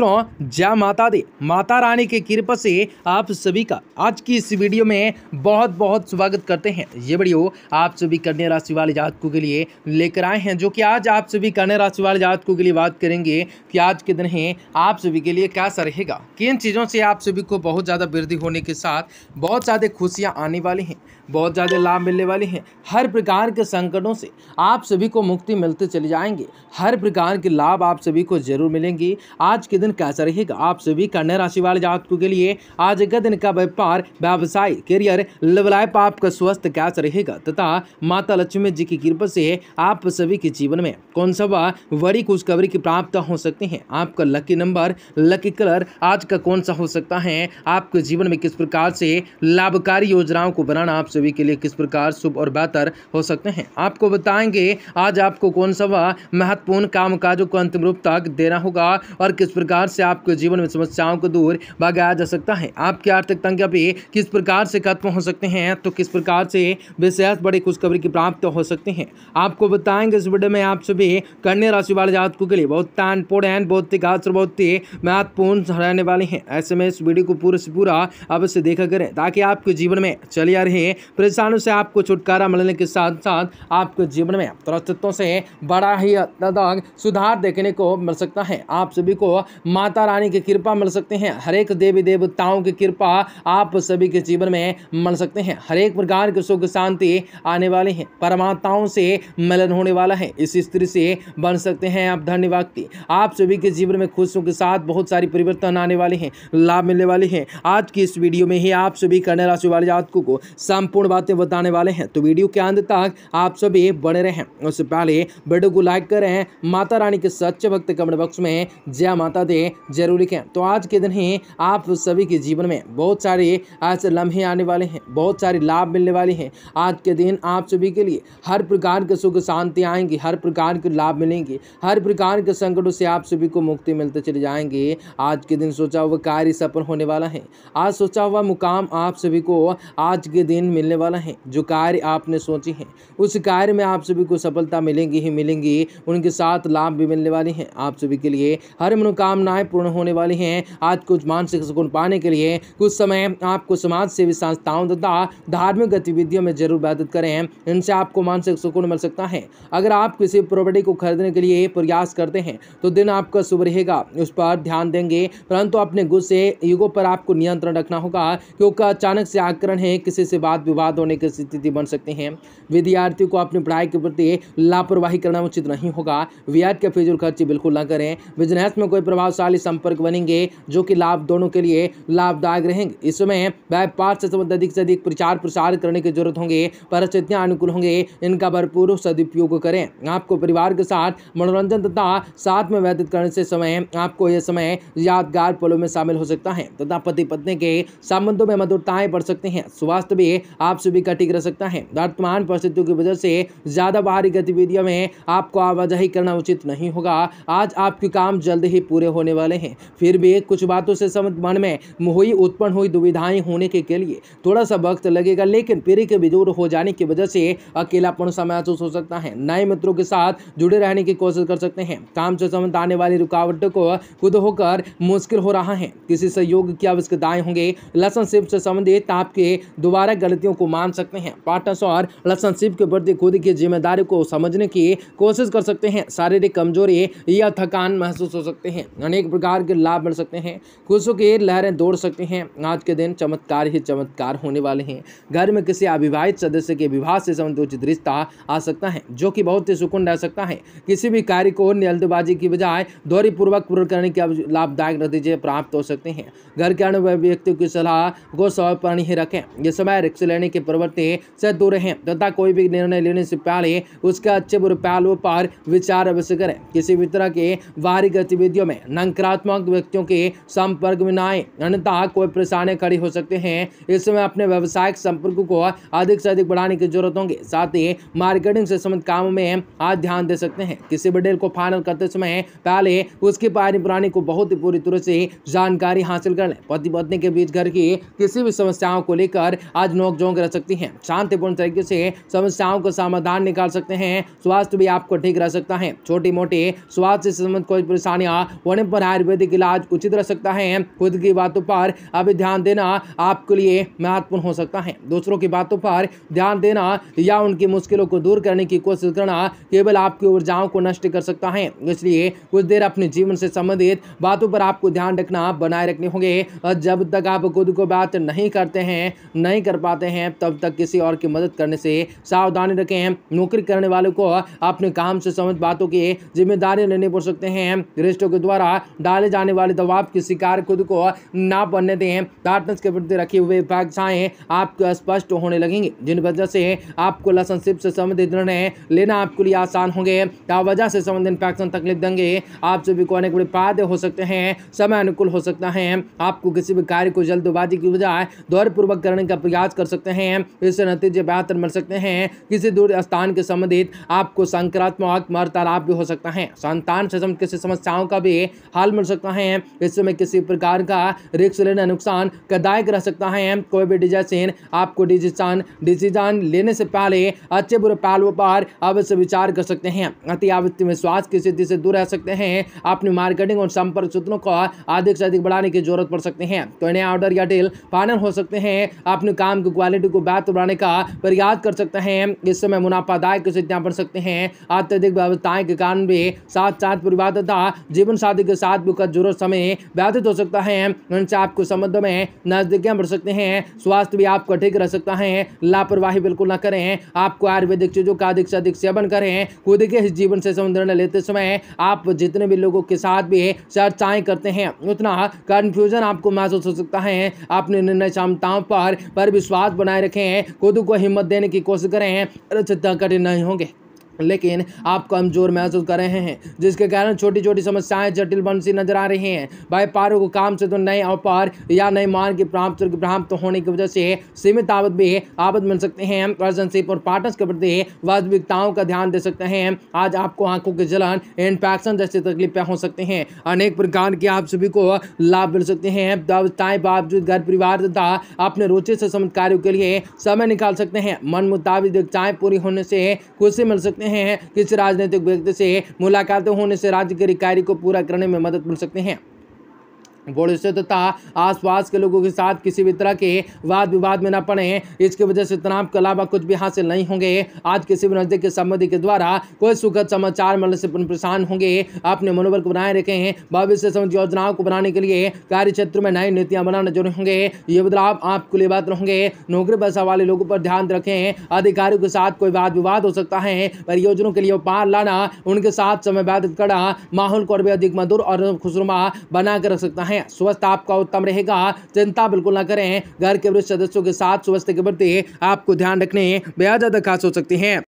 मित्रों जय माता दी माता रानी के कृपा से आप सभी का आज की इस वीडियो में बहुत बहुत स्वागत करते हैं ये वीडियो आप सभी कन्या राशि वाले जातकों के लिए लेकर आए हैं जो कि आज आप सभी कन्या राशि वाले जातकों के लिए बात करेंगे कि आज के दिन है आप सभी के लिए कैसा रहेगा किन चीज़ों से आप सभी को बहुत ज़्यादा वृद्धि होने के साथ बहुत ज़्यादा खुशियाँ आने वाली हैं बहुत ज़्यादा लाभ मिलने वाले हैं हर प्रकार के संकटों से आप सभी को मुक्ति मिलते चले जाएंगे हर प्रकार के लाभ आप सभी को जरूर मिलेंगे आज के दिन दिन कैसा रहेगा आप सभी कन्या राशि वाले जातकों के लिए आज का दिन का व्यापार व्यवसाय करियर लव लाइफ आपका स्वस्थ कैसा रहेगा तथा माता लक्ष्मी जी की कृपा से आप सभी के जीवन में कौन सा बड़ी खुशखबरी की प्राप्त हो सकती है आपका लकी नंबर लकी कलर आज का कौन सा हो सकता है आपके जीवन में किस प्रकार से लाभकारी योजनाओं को बनाना आप सभी के लिए किस प्रकार शुभ और बेहतर हो सकते हैं आपको बताएंगे आज आपको कौन सा महत्वपूर्ण कामकाजों को अंतिम रूप तक देना होगा और किस प्रकार प्रकार से आपके जीवन में समस्याओं को दूर भगाया जा सकता है आपकी आर्थिक भी किस प्रकार से खत्म हो सकते हैं तो किस प्रकार से विशेष बड़ी खुशखबरी की प्राप्त हो सकते हैं आपको बताएंगे इस वीडियो में आप सभी कन्या राशि वाले जातकों के लिए बहुत इंपोर्टेंट बहुत ही खास बहुत ही महत्वपूर्ण रहने वाले हैं ऐसे में इस वीडियो को पूरे से पूरा अवश्य देखा करें ताकि आपके जीवन में चले आ रहे परेशानियों से आपको छुटकारा मिलने के साथ साथ आपके जीवन में परिस्थितियों से बड़ा ही सुधार देखने को मिल सकता है आप सभी को माता रानी की कृपा मिल सकते हैं हरेक देवी देवताओं की कृपा आप सभी के जीवन में मिल सकते हैं हरेक प्रकार के सुख शांति आने वाले हैं परमात्ताओं से मिलन होने वाला है इस स्त्री से बन सकते हैं आप धन्य व्यक्ति आप सभी के जीवन में खुशियों के साथ बहुत सारी परिवर्तन आने वाले हैं लाभ मिलने वाले हैं आज की इस वीडियो में ही आप सभी कन्या राशि वाले जातकों को संपूर्ण बातें बताने वाले हैं तो वीडियो के अंत तक आप सभी बने रहें उससे पहले वीडियो को लाइक करें माता रानी के सच्चे भक्त कमेंट बॉक्स में जय माता दे ज़रूरी है तो आज के दिन ही आप सभी के जीवन में बहुत सारे आज लम्हे आने वाले हैं बहुत सारे लाभ मिलने वाले हैं आज के दिन आप सभी के लिए हर प्रकार के सुख शांति आएंगी हर प्रकार के लाभ मिलेंगे हर प्रकार के संकटों से आप सभी को मुक्ति मिलते चले जाएंगे आज के दिन सोचा हुआ कार्य सफल होने वाला है आज सोचा हुआ मुकाम आप सभी को आज के दिन मिलने वाला है जो कार्य आपने सोचे हैं उस कार्य में आप सभी को सफलता मिलेंगी ही मिलेंगी उनके साथ लाभ भी मिलने वाले हैं आप सभी के लिए हर मनोकाम मनोकामनाएं पूर्ण होने वाली हैं आज कुछ मानसिक सुकून पाने के लिए कुछ समय आपको समाज सेवी संस्थाओं तथा धार्मिक गतिविधियों में जरूर मदद करें इनसे आपको मानसिक सुकून मिल सकता है अगर आप किसी प्रॉपर्टी को खरीदने के लिए प्रयास करते हैं तो दिन आपका शुभ रहेगा उस पर ध्यान देंगे परंतु अपने गुस्से युगों पर आपको नियंत्रण रखना होगा क्योंकि अचानक से आकरण है किसी से वाद विवाद होने की स्थिति बन सकती है विद्यार्थियों को अपनी पढ़ाई के प्रति लापरवाही करना उचित नहीं होगा व्यर्थ के फिजूल खर्ची बिल्कुल ना करें बिजनेस में कोई प्रभाव प्रभावशाली संपर्क बनेंगे जो कि लाभ दोनों के लिए लाभदायक रहेंगे इसमें व्यापार से संबंधित अधिक से अधिक प्रचार प्रसार करने की जरूरत होंगे परिस्थितियाँ अनुकूल होंगे इनका भरपूर सदुपयोग करें आपको परिवार के साथ मनोरंजन तथा साथ में व्यतीत करने से समय आपको यह समय यादगार पलों में शामिल हो सकता है तथा पति पत्नी के संबंधों में मधुरताएं बढ़ सकती हैं स्वास्थ्य भी आप सभी का ठीक रह सकता है वर्तमान परिस्थितियों की वजह से ज़्यादा बाहरी गतिविधियों में आपको आवाजाही करना उचित नहीं होगा आज आपके काम जल्द ही पूरे हो होने वाले हैं फिर भी कुछ बातों से मन में हुई उत्पन्न हुई दुविधाएं होने के, के लिए थोड़ा सा वक्त लगेगा लेकिन पीढ़ी के विदूर हो जाने की वजह से अकेलापन सा महसूस हो सकता है नए मित्रों के साथ जुड़े रहने की कोशिश कर सकते हैं काम से संबंध आने वाली रुकावट को खुद होकर मुश्किल हो रहा है किसी सहयोग की आवश्यकताएं होंगे लसनशिप से संबंधित आपके दोबारा गलतियों को मान सकते हैं पार्टनर्स और लसनशिप के प्रति खुद की जिम्मेदारी को समझने की कोशिश कर सकते हैं शारीरिक कमजोरी या थकान महसूस हो सकते हैं अनेक प्रकार के लाभ मिल सकते हैं खुशों की लहरें दौड़ सकते हैं आज के दिन चमत्कार ही चमत्कार होने वाले हैं घर में किसी अविवाहित सदस्य के विवाह से संबंधित उचित रिश्ता आ सकता है जो कि बहुत ही सुकुन रह सकता है किसी भी कार्य को जल्दबाजी की बजाय दौरीपूर्वक पूर्ण करने के लाभदायक नतीजे प्राप्त हो सकते हैं घर के अन्य व्यक्तियों की सलाह को सर्वपर्णी ही रखें यह समय रिक्स लेने की प्रवृत्ति से दूर रहें तथा कोई भी निर्णय लेने से पहले उसके अच्छे बुरे पहलुओं पर विचार अवश्य करें किसी भी तरह के बाहरी गतिविधियों में नकारात्मक व्यक्तियों के संपर्क में ना आए अन्यथा कोई परेशानी खड़ी हो सकते हैं इस समय अपने व्यवसायिक संपर्क को अधिक से अधिक बढ़ाने की जरूरत होगी साथ ही मार्केटिंग से संबंधित कामों में आज ध्यान दे सकते हैं किसी भी डील को फाइनल करते समय पहले उसकी पारी पुरानी को बहुत ही पूरी तरह से जानकारी हासिल कर लें पति पत्नी के बीच घर की किसी भी समस्याओं को लेकर आज नोकझोंक रह सकती हैं शांतिपूर्ण तरीके से समस्याओं का समाधान निकाल सकते हैं स्वास्थ्य भी आपको ठीक रह सकता है छोटी मोटी स्वास्थ्य से संबंधित कोई परेशानियाँ होने टाइम पर आयुर्वेदिक इलाज उचित रह सकता है खुद की बातों पर अभी ध्यान देना आपके लिए महत्वपूर्ण हो सकता है दूसरों की बातों पर ध्यान देना या उनकी मुश्किलों को दूर करने की कोशिश करना केवल आपकी ऊर्जाओं को नष्ट कर सकता है इसलिए कुछ देर अपने जीवन से संबंधित बातों पर आपको ध्यान रखना बनाए रखने होंगे और जब तक आप खुद को बात नहीं करते हैं नहीं कर पाते हैं तब तक किसी और की मदद करने से सावधानी रखें नौकरी करने वालों को अपने काम से संबंधित बातों की जिम्मेदारी लेनी पड़ सकते हैं रिश्तों के द्वारा द्वारा डाले जाने वाले दबाव के शिकार खुद को ना बनने दें भारत के प्रति रखे हुए अपेक्षाएँ आपको स्पष्ट होने लगेंगे जिन वजह से आपको लसनशिप से संबंधित निर्णय लेना आपके लिए आसान होंगे वजह से संबंधित इन्फेक्शन तकलीफ देंगे आप सभी को अनेक बड़े फायदे हो सकते हैं समय अनुकूल हो सकता है आपको किसी भी कार्य को जल्दबाजी की बजाय दौरपूर्वक करने का प्रयास कर सकते हैं इससे नतीजे बेहतर मिल सकते हैं किसी दूर स्थान के संबंधित आपको संक्रात्मक मरतालाब भी हो सकता है संतान से संबंधित किसी समस्याओं का भी हाल मिल सकता है इस समय किसी प्रकार का रिक्स लेना नुकसान कदायक रह सकता है कोई भी डिजाइन आपको डिजिटान डिसीजन लेने से पहले अच्छे बुरे पहलुओं पर अवश्य विचार कर सकते हैं अति आवृत्ति में स्वास्थ्य की स्थिति से दूर रह सकते हैं अपनी मार्केटिंग और संपर्क सूत्रों को अधिक से अधिक बढ़ाने की जरूरत पड़ सकती है तो नया ऑर्डर या डील फाइनल हो सकते हैं अपने काम की क्वालिटी को बेहतर बनाने का प्रयास कर सकते हैं इस समय मुनाफादायक स्थितियाँ बढ़ सकते हैं अत्यधिक व्यवस्थाएं के कारण भी साथ साथ परिवार तथा जीवन साथी के साथ बुक जुरो समय व्यतीत हो सकता है उनसे आपको संबंध में नजदीकियां बढ़ सकते हैं स्वास्थ्य भी आपका ठीक रह सकता है लापरवाही बिल्कुल ना करें आपको आयुर्वेदिक चीज़ों का अधिक से अधिक सेवन करें खुद के जीवन से संबंध लेते समय आप जितने भी लोगों के साथ भी चर्चाएं करते हैं उतना कन्फ्यूजन आपको महसूस हो सकता है अपने निर्णय क्षमताओं पर पर विश्वास बनाए रखें खुद को हिम्मत देने की कोशिश करें कठिन नहीं होंगे लेकिन आप कमज़ोर महसूस कर रहे हैं जिसके कारण छोटी छोटी समस्याएं जटिल बन सी नजर आ रही हैं व्यापारों को काम से तो नए अवपार या नए मान की प्राप्त प्राप्त होने की वजह से सीमित आवत भी आवत मिल सकते हैं पर्सनशिप और पार्टनर्स के प्रति वास्तविकताओं का ध्यान दे सकते हैं आज आपको आंखों की जलन इन्फेक्शन जैसी तकलीफें हो सकते हैं अनेक प्रकार के आप सभी को लाभ मिल सकते हैं व्यवस्थाएं बावजूद घर परिवार तथा अपने रुचि से संबंध कार्यों के लिए समय निकाल सकते हैं मन मुताबिक चाय पूरी होने से खुशी मिल सकते हैं हैं किस राजनीतिक व्यक्ति से मुलाकात होने से राज्य के रिकारी को पूरा करने में मदद मिल सकती हैं बोड़े तथा आसपास के लोगों के साथ किसी भी तरह के वाद विवाद में न पड़े इसकी वजह से तनाव के अलावा कुछ भी हासिल नहीं होंगे आज किसी भी नजदीक के संबंधी के द्वारा कोई सुखद समाचार मिलने से परेशान होंगे अपने मनोबल को बनाए रखें भविष्य समझ योजनाओं को बनाने के लिए कार्य क्षेत्र में नई नीतियाँ बनाना जरूरी होंगे ये बदलाव आपके लिए बात रहेंगे नौकरी पैसा वाले लोगों पर ध्यान रखें अधिकारियों के साथ कोई वाद विवाद हो सकता है परियोजनों के लिए उपहार लाना उनके साथ समय व्यतीत करना माहौल को और भी अधिक मधुर और खुशनुमा बनाकर रख सकता है में स्वस्थ आपका उत्तम रहेगा चिंता बिल्कुल ना करें घर के वृद्ध सदस्यों के साथ स्वस्थ के प्रति आपको ध्यान रखने बेहद ज़्यादा खास हो सकती है